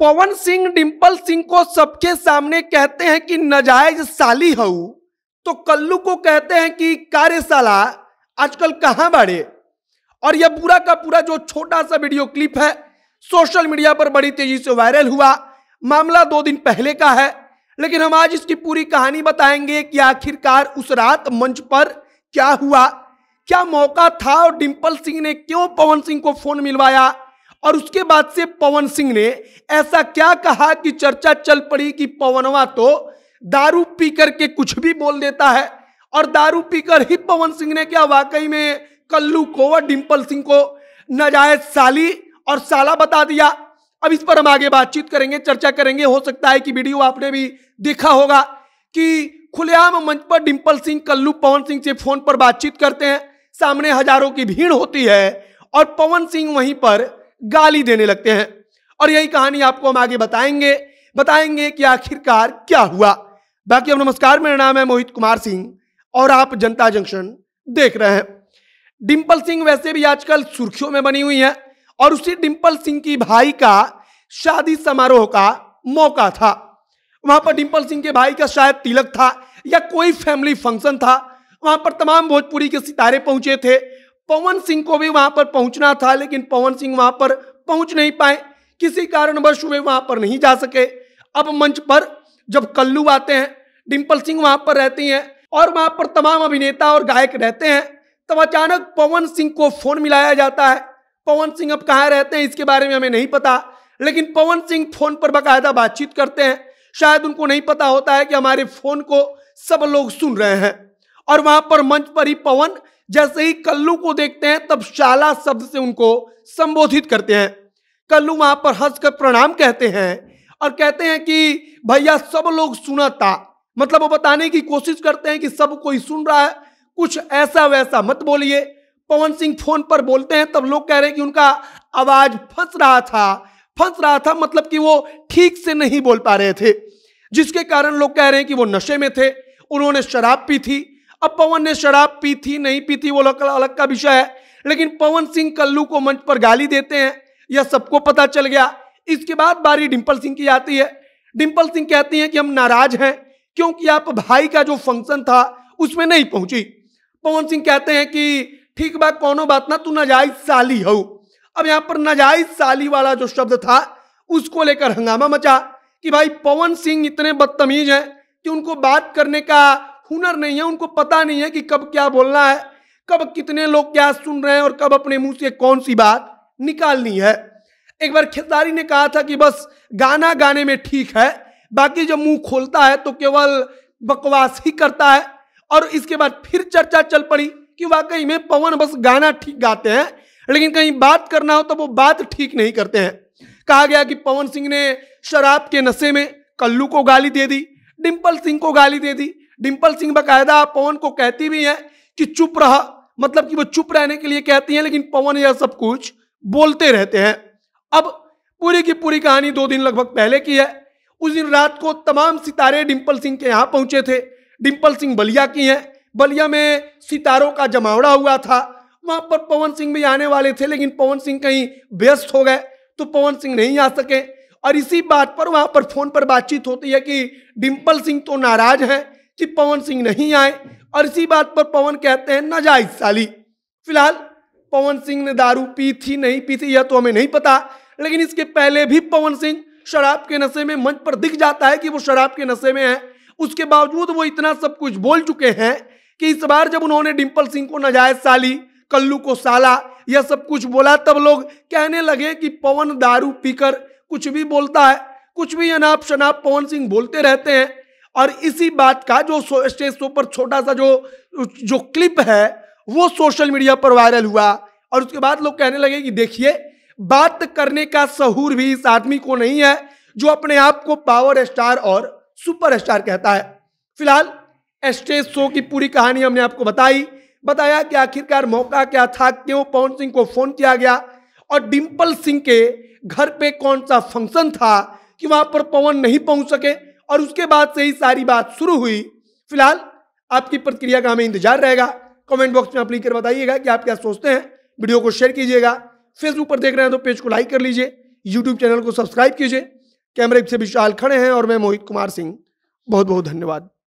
पवन सिंह डिंपल सिंह को सबके सामने कहते हैं कि नजायज साली हऊ तो कल्लू को कहते हैं कि कार्यशाला आजकल कहाँ बढ़े और यह पूरा का पूरा जो छोटा सा वीडियो क्लिप है सोशल मीडिया पर बड़ी तेजी से वायरल हुआ मामला दो दिन पहले का है लेकिन हम आज इसकी पूरी कहानी बताएंगे कि आखिरकार उस रात मंच पर क्या हुआ क्या मौका था और डिंपल सिंह ने क्यों पवन सिंह को फोन मिलवाया और उसके बाद से पवन सिंह ने ऐसा क्या कहा कि चर्चा चल पड़ी कि पवनवा तो दारू पी करके कुछ भी बोल देता है और दारू पीकर ही पवन सिंह ने क्या वाकई में कल्लू को व डिम्पल सिंह को नजायज साली और साला बता दिया अब इस पर हम आगे बातचीत करेंगे चर्चा करेंगे हो सकता है कि वीडियो आपने भी देखा होगा कि खुलेआम मंच पर डिम्पल सिंह कल्लू पवन सिंह से फोन पर बातचीत करते हैं सामने हजारों की भीड़ होती है और पवन सिंह वहीं पर गाली देने लगते हैं और यही कहानी आपको हम आगे बताएंगे बताएंगे कि आखिरकार क्या हुआ बाकी अब नमस्कार मेरा नाम है मोहित कुमार सिंह और आप जनता जंक्शन देख रहे हैं डिम्पल सिंह वैसे भी आजकल सुर्खियों में बनी हुई है और उसी डिम्पल सिंह की भाई का शादी समारोह का मौका था वहां पर डिंपल सिंह के भाई का शायद तिलक था या कोई फैमिली फंक्शन था वहां पर तमाम भोजपुरी के सितारे पहुंचे थे पवन सिंह को भी वहां पर पहुंचना था लेकिन पवन सिंह वहां पर पहुंच नहीं पाए किसी कारणवश वे वहां पर नहीं जा सके अब मंच पर जब कल्लू आते हैं डिम्पल सिंह वहां पर रहती हैं और वहां पर तमाम अभिनेता और गायक रहते हैं तब अचानक पवन सिंह को फोन मिलाया जाता है पवन सिंह अब कहाँ रहते हैं इसके बारे में हमें नहीं पता लेकिन पवन सिंह फोन पर बाकायदा बातचीत करते हैं शायद उनको नहीं पता होता है कि हमारे फोन को सब लोग सुन रहे हैं और वहां पर मंच पर ही पवन जैसे ही कल्लू को देखते हैं तब शाला शब्द से उनको संबोधित करते हैं कल्लू वहां पर हंस कर प्रणाम कहते हैं और कहते हैं कि भैया सब लोग सुना था मतलब वो बताने की कोशिश करते हैं कि सब कोई सुन रहा है कुछ ऐसा वैसा मत बोलिए पवन सिंह फोन पर बोलते हैं तब लोग कह रहे हैं कि उनका आवाज फंस रहा था फंस रहा था मतलब कि वो ठीक से नहीं बोल पा रहे थे जिसके कारण लोग कह रहे हैं कि वो नशे में थे उन्होंने शराब पी थी अब पवन ने शराब पी थी नहीं पी थी वो अलग का विषय है लेकिन पवन सिंह कल्लू को मंच पर गाली देते हैं यह सबको पता चल गया इसके बाद बारी डिम्पल सिंह की आती है डिम्पल सिंह कहती हैं कि हम नाराज हैं क्योंकि आप भाई का जो फंक्शन था उसमें नहीं पहुंची पवन सिंह कहते हैं कि ठीक बात कौनो बात ना तू नजायज साली हो अब यहाँ पर नजायज साली वाला जो शब्द था उसको लेकर हंगामा मचा कि भाई पवन सिंह इतने बदतमीज हैं कि उनको बात करने का हुनर नहीं है उनको पता नहीं है कि कब क्या बोलना है कब कितने लोग क्या सुन रहे हैं और कब अपने मुंह से कौन सी बात निकालनी है एक बार खेसारी ने कहा था कि बस गाना गाने में ठीक है बाकी जब मुंह खोलता है तो केवल बकवास ही करता है और इसके बाद फिर चर्चा चल पड़ी कि वाकई में पवन बस गाना ठीक गाते हैं लेकिन कहीं बात करना हो तो वो बात ठीक नहीं करते हैं कहा गया कि पवन सिंह ने शराब के नशे में कल्लू को गाली दे दी डिम्पल सिंह को गाली दे दी डिम्पल सिंह बाकायदा पवन को कहती भी है कि चुप रहा मतलब कि वो चुप रहने के लिए कहती हैं लेकिन पवन यह सब कुछ बोलते रहते हैं अब पूरी की पूरी कहानी दो दिन लगभग पहले की है उस दिन रात को तमाम सितारे डिम्पल सिंह के यहाँ पहुंचे थे डिम्पल सिंह बलिया की हैं बलिया में सितारों का जमावड़ा हुआ था वहां पर पवन सिंह भी आने वाले थे लेकिन पवन सिंह कहीं व्यस्त हो गए तो पवन सिंह नहीं आ सके और इसी बात पर वहां पर फोन पर बातचीत होती है कि डिम्पल सिंह तो नाराज हैं कि पवन सिंह नहीं आए और इसी बात पर पवन कहते हैं नाजायज साली फिलहाल पवन सिंह ने दारू पी थी नहीं पी थी यह तो हमें नहीं पता लेकिन इसके पहले भी पवन सिंह शराब के नशे में मंच पर दिख जाता है कि वो शराब के नशे में है उसके बावजूद वो इतना सब कुछ बोल चुके हैं कि इस बार जब उन्होंने डिम्पल सिंह को नजायज साली कल्लू को साला यह सब कुछ बोला तब लोग कहने लगे कि पवन दारू पीकर कुछ भी बोलता है कुछ भी अनाप शनाप पवन सिंह बोलते रहते हैं और इसी बात का जो स्टेज शो पर छोटा सा जो जो क्लिप है वो सोशल मीडिया पर वायरल हुआ और उसके बाद लोग कहने लगे कि देखिए बात करने का सहूर भी इस आदमी को नहीं है जो अपने आप को पावर स्टार और सुपर स्टार कहता है फिलहाल स्टेज शो की पूरी कहानी हमने आपको बताई बताया कि आखिरकार मौका क्या था क्यों पवन सिंह को फोन किया गया और डिम्पल सिंह के घर पे कौन सा फंक्शन था कि वहां पर पवन नहीं पहुंच सके और उसके बाद से ही सारी बात शुरू हुई फिलहाल आपकी प्रतिक्रिया का हमें इंतजार रहेगा कमेंट बॉक्स में आप लिखकर बताइएगा कि आप क्या सोचते हैं वीडियो को शेयर कीजिएगा फेसबुक पर देख रहे हैं तो पेज को लाइक कर लीजिए यूट्यूब चैनल को सब्सक्राइब कीजिए कैमरे से विशाल खड़े हैं और मैं मोहित कुमार सिंह बहुत बहुत धन्यवाद